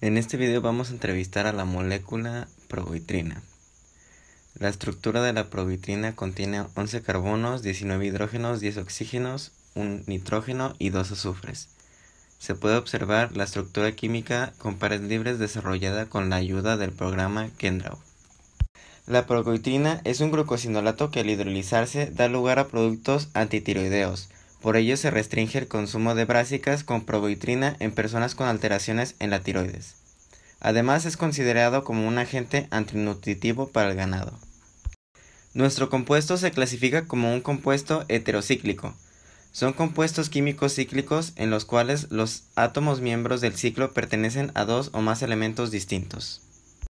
En este video vamos a entrevistar a la molécula provitrina. La estructura de la provitrina contiene 11 carbonos, 19 hidrógenos, 10 oxígenos, 1 nitrógeno y dos azufres. Se puede observar la estructura química con pares libres desarrollada con la ayuda del programa Kendra. La provitrina es un glucosinolato que al hidrolizarse da lugar a productos antitiroideos, por ello se restringe el consumo de brásicas con proboitrina en personas con alteraciones en la tiroides. Además es considerado como un agente antinutritivo para el ganado. Nuestro compuesto se clasifica como un compuesto heterocíclico. Son compuestos químicos cíclicos en los cuales los átomos miembros del ciclo pertenecen a dos o más elementos distintos.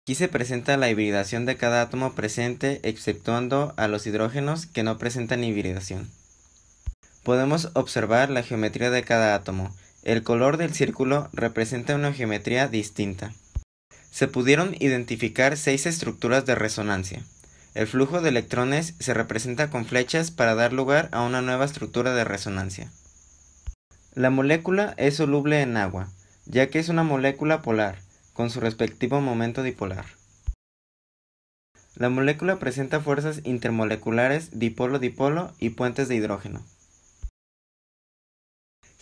Aquí se presenta la hibridación de cada átomo presente exceptuando a los hidrógenos que no presentan hibridación. Podemos observar la geometría de cada átomo. El color del círculo representa una geometría distinta. Se pudieron identificar seis estructuras de resonancia. El flujo de electrones se representa con flechas para dar lugar a una nueva estructura de resonancia. La molécula es soluble en agua, ya que es una molécula polar, con su respectivo momento dipolar. La molécula presenta fuerzas intermoleculares dipolo-dipolo y puentes de hidrógeno.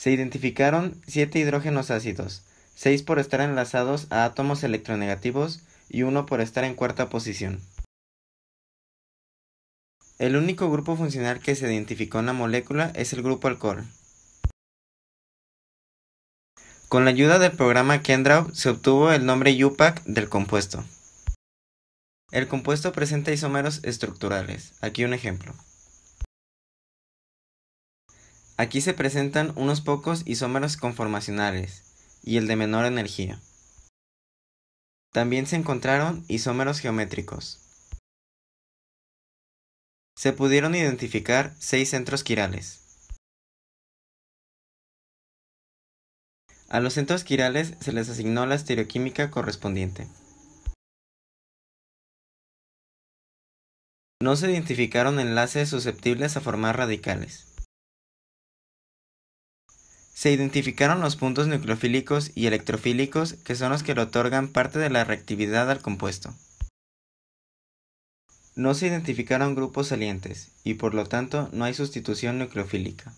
Se identificaron 7 hidrógenos ácidos, 6 por estar enlazados a átomos electronegativos y 1 por estar en cuarta posición. El único grupo funcional que se identificó en la molécula es el grupo alcohol. Con la ayuda del programa Kendrau se obtuvo el nombre UPAC del compuesto. El compuesto presenta isómeros estructurales. Aquí un ejemplo. Aquí se presentan unos pocos isómeros conformacionales y el de menor energía. También se encontraron isómeros geométricos. Se pudieron identificar seis centros quirales. A los centros quirales se les asignó la estereoquímica correspondiente. No se identificaron enlaces susceptibles a formar radicales. Se identificaron los puntos nucleofílicos y electrofílicos que son los que le otorgan parte de la reactividad al compuesto. No se identificaron grupos salientes y por lo tanto no hay sustitución nucleofílica.